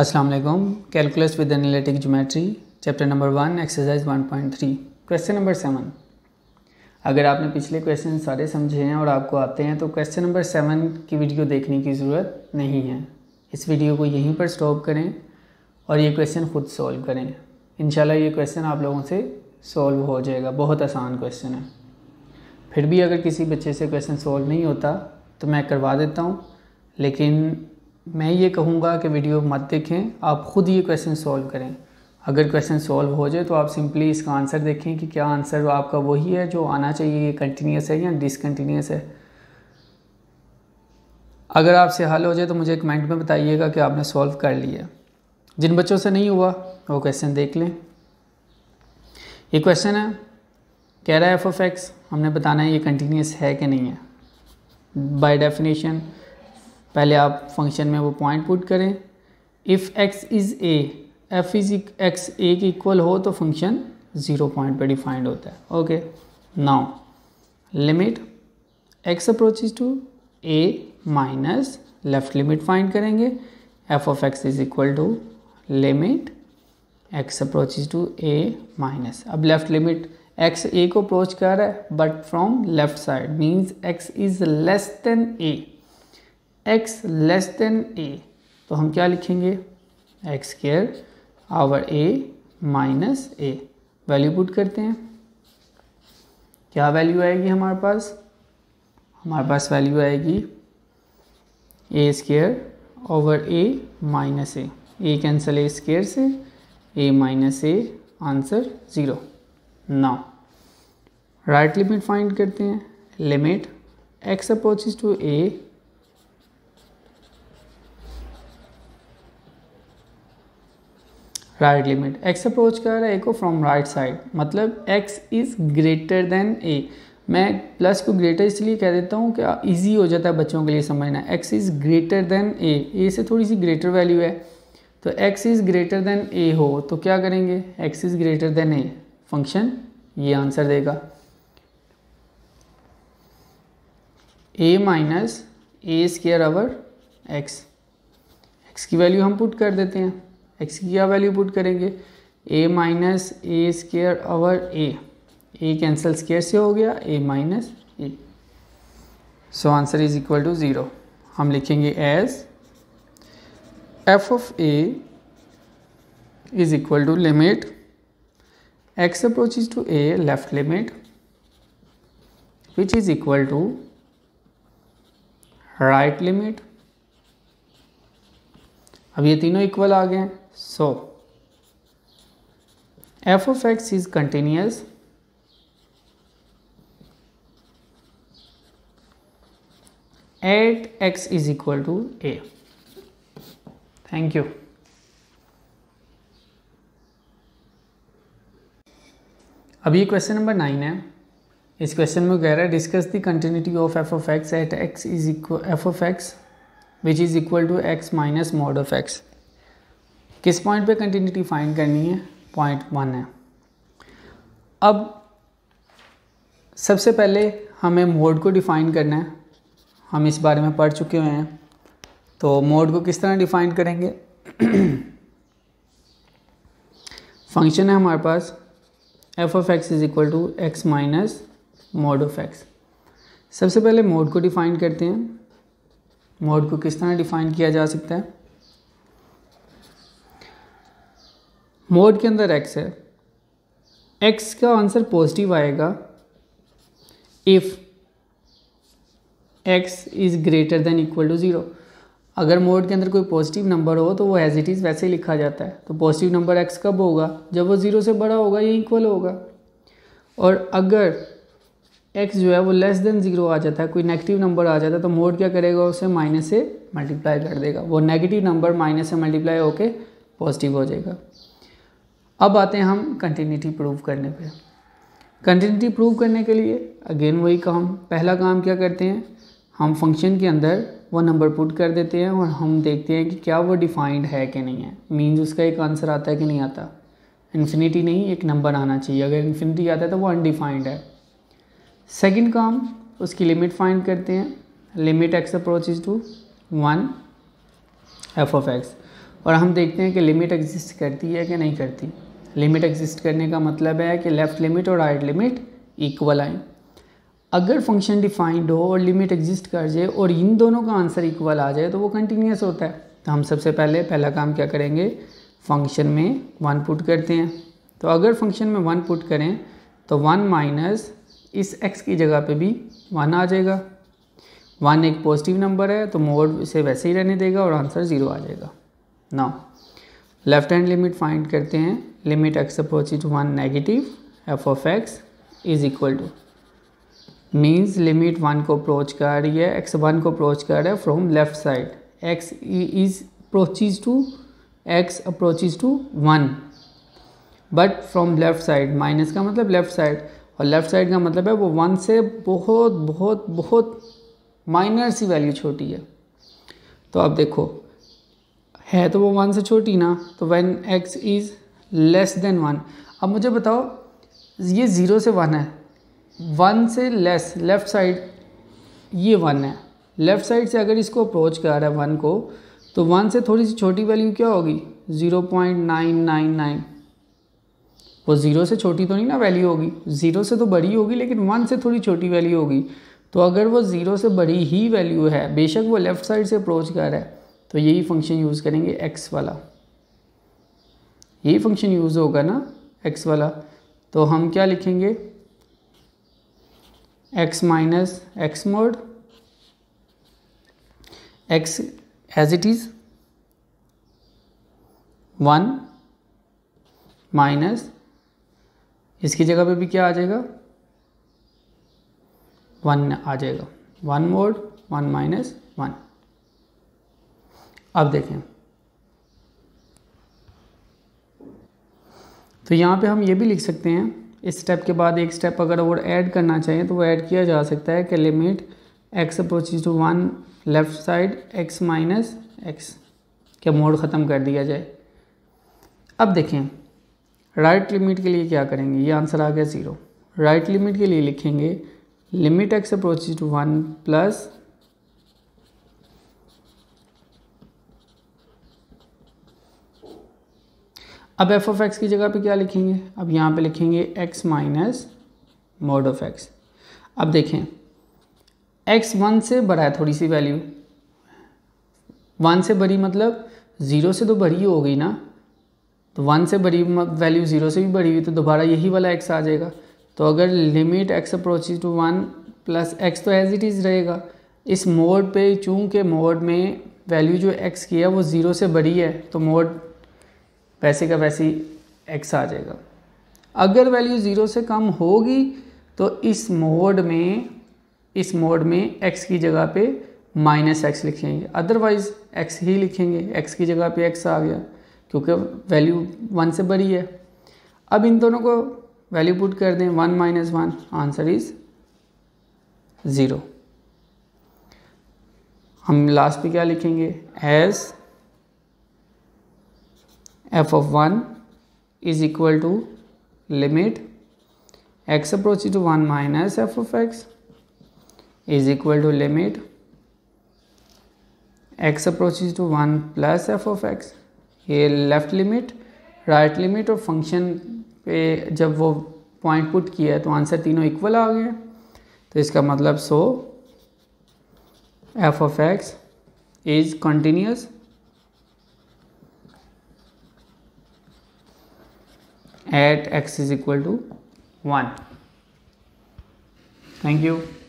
अस्सलाम वालेकुम calculus with analytic geometry chapter number one exercise one point three question number seven अगर आपने पिछले क्वेश्चन सारे समझे हैं और आपको आते हैं तो क्वेश्चन नंबर सेवन की वीडियो देखने की ज़रूरत नहीं है इस वीडियो को यहीं पर स्टॉप करें और ये क्वेश्चन खुद सॉल्व करें इन ये क्वेश्चन आप लोगों से सॉल्व हो जाएगा बहुत आसान क्वेश्चन है फिर भी अगर किसी बच्चे से क्वेश्चन सॉल्व नहीं होता तो मैं करवा देता हूँ लेकिन मैं ये कहूँगा कि वीडियो मत देखें आप ख़ुद ये क्वेश्चन सॉल्व करें अगर क्वेश्चन सॉल्व हो जाए तो आप सिंपली इसका आंसर देखें कि क्या आंसर आपका वही है जो आना चाहिए ये कंटिन्यूस है या डिसकन्टीन्यूस है अगर आपसे हल हो जाए तो मुझे कमेंट में बताइएगा कि आपने सॉल्व कर लिया जिन बच्चों से नहीं हुआ वो क्वेश्चन देख लें ये क्वेश्चन है कह रहा है एफ ऑफ एक्स हमने बताना है ये कंटिन्यूस है कि नहीं है बाय डेफिनेशन पहले आप फंक्शन में वो पॉइंट पुट करें if x is a f is x a के इक्वल हो तो फंक्शन ज़ीरो पॉइंट पे डिफाइंड होता है okay now limit x approaches to a minus left limit find करेंगे f of x is equal to limit x approaches to a minus अब left limit x a को approach कर रहा है but from left side means x is less than A x less than a तो हम क्या लिखेंगे x square over a minus a value put करते हैं क्या वैल्यू आएगी हमारे पास हमारे पास वैल्यू आएगी a square over a minus a a cancel a square से a minus a answer zero ना राइट लिमिट फाइंड करते हैं limit x approaches to a right limit x approach कर रहा है ए को फ्रॉम राइट साइड मतलब x is greater than a मैं प्लस को ग्रेटर इसलिए कह देता हूँ कि इजी हो जाता है बच्चों के लिए समझना x is greater than a a से थोड़ी सी ग्रेटर वैल्यू है तो x is greater than a हो तो क्या करेंगे x is greater than a function ये आंसर देगा a minus a square over x x की वैल्यू हम पुट कर देते हैं एक्स की क्या वैल्यू पुट करेंगे a minus a square over a a cancel square से हो गया a minus A so answer is equal to zero हम लिखेंगे as f of a is equal to limit x approaches to a left limit which is equal to right limit अब ये तीनों equal आ गए हैं So, f of x is continuous at x is equal to a. Thank you. अब ये question number nine है इस question में कह रहा है discuss the continuity of f of x at x is equal f of x which is equal to x minus mod of x किस point पे कंटिन्यूटी फाइंड करनी है पॉइंट वन है अब सबसे पहले हमें मोड को डिफ़ाइन करना है हम इस बारे में पढ़ चुके हुए हैं तो मोड को किस तरह डिफ़ाइन करेंगे फंक्शन है हमारे पास f of x is equal to x minus mod of x सबसे पहले मोड को डिफ़ाइन करते हैं मोड को किस तरह डिफ़ाइन किया जा सकता है मोड के अंदर एक्स है एक्स का आंसर पॉजिटिव आएगा if x is greater than equal to zero अगर मोड के अंदर कोई पॉजिटिव नंबर हो तो वो एज इट इज़ वैसे ही लिखा जाता है तो पॉजिटिव नंबर एक्स कब होगा जब वो ज़ीरो से बड़ा होगा या इक्वल होगा और अगर एक्स जो है वो लेस देन ज़ीरो आ जाता है कोई नेगेटिव नंबर आ जाता है तो मोड क्या करेगा उसे माइनस से मल्टीप्लाई कर देगा वो नेगेटिव नंबर माइनस से मल्टीप्लाई होके पॉजिटिव हो जाएगा अब आते हैं हम कंटिन्यूटी प्रूव करने पे कंटिन्यूटी प्रूव करने के लिए अगेन वही काम पहला काम क्या करते हैं हम फंक्शन के अंदर वो नंबर पुट कर देते हैं और हम देखते हैं कि क्या वो डिफाइंड है कि नहीं है मीन्स उसका एक आंसर आता है कि नहीं आता इन्फिनिटी नहीं एक नंबर आना चाहिए अगर इन्फिनिटी आता है तो वो अनडिफाइंड है सेकेंड काम उसकी लिमिट फाइंड करते हैं limit x approaches to one f of x और हम देखते हैं कि लिमिट एग्जिस्ट करती है कि नहीं करती लिमिट एग्जिस्ट करने का मतलब है कि लेफ़्ट लिमिट और राइट लिमिट इक्वल आए अगर फंक्शन डिफाइंड हो और लिमिट एग्जिस्ट कर जाए और इन दोनों का आंसर इक्वल आ जाए तो वो कंटिन्यूस होता है तो हम सबसे पहले पहला काम क्या करेंगे फंक्शन में वन पुट करते हैं तो अगर फंक्शन में वन पुट करें तो वन माइनस इस एक्स की जगह पे भी वन आ जाएगा वन एक पॉजिटिव नंबर है तो मोड इसे वैसे ही रहने देगा और आंसर ज़ीरो आ जाएगा ना लेफ़्ट हैंड लिमिट फाइंड करते हैं limit x approach approaches one negative f of x is equal to means limit one को अप्रोच कर रही है एक्स वन को अप्रोच कर रहा है from left side x is approaches to x approaches to one but from left side minus का मतलब लेफ्ट साइड और लेफ्ट साइड का मतलब है वो वन से बहुत बहुत बहुत माइनर सी वैल्यू छोटी है तो अब देखो है तो वो वन से छोटी ना तो when x is less than one अब मुझे बताओ ये ज़ीरो से वन है वन से लेस लेफ़्ट साइड ये वन है लेफ़्ट साइड से अगर इसको अप्रोच कर रहा है वन को तो वन से थोड़ी सी छोटी वैल्यू क्या होगी zero point nine nine nine वो ज़ीरो से छोटी तो नहीं ना वैल्यू होगी ज़ीरो से तो बड़ी होगी लेकिन वन से थोड़ी छोटी वैल्यू होगी तो अगर वो ज़ीरो से बड़ी ही वैल्यू है बेशक वो लेफ़्ट साइड से अप्रोच कर रहा है तो यही फंक्शन यूज़ करेंगे एक्स वाला यही फंक्शन यूज़ होगा ना एक्स वाला तो हम क्या लिखेंगे x minus x mod x as it is one minus इसकी जगह पे भी क्या आ जाएगा वन आ जाएगा one mod one minus one अब देखें तो यहाँ पे हम ये भी लिख सकते हैं इस स्टेप के बाद एक स्टेप अगर और ऐड करना चाहें तो वो ऐड किया जा सकता है कि limit x approaches to one left side x minus x के मोड ख़त्म कर दिया जाए अब देखें राइट right लिमिट के लिए क्या करेंगे ये आंसर आ गया ज़ीरो राइट लिमिट के लिए लिखेंगे limit x approaches to one plus अब एफ ऑफ एक्स की जगह पे क्या लिखेंगे अब यहाँ पे लिखेंगे x minus mod of x अब देखें एक्स वन से बड़ा है थोड़ी सी वैल्यू वन से बड़ी मतलब ज़ीरो से तो बड़ी हो गई ना तो वन से बड़ी वैल्यू ज़ीरो से भी बड़ी हुई तो दोबारा यही वाला एक्स आ जाएगा तो अगर limit x approach to one plus x तो एज इट इज़ रहेगा इस मोड पे चूँकि मोड में वैल्यू जो एक्स की है वो ज़ीरो से बड़ी है तो मोड वैसे का वैसे एक्स आ जाएगा अगर वैल्यू ज़ीरो से कम होगी तो इस मोड में इस मोड में एक्स की जगह पे माइनस एक्स लिखेंगे अदरवाइज़ एक्स ही लिखेंगे एक्स की जगह पे एक्स आ गया क्योंकि वैल्यू वन से बड़ी है अब इन दोनों को वैल्यू पुट कर दें one minus one answer is zero हम लास्ट पे क्या लिखेंगे s f of one is equal to limit x approach to one minus f of x is equal to limit x approach to one plus f of x ये left limit right limit और function पे जब वो point put किया है तो answer तीनों equal आ गए तो इसका मतलब so f of x is continuous at x is equal to 1 thank you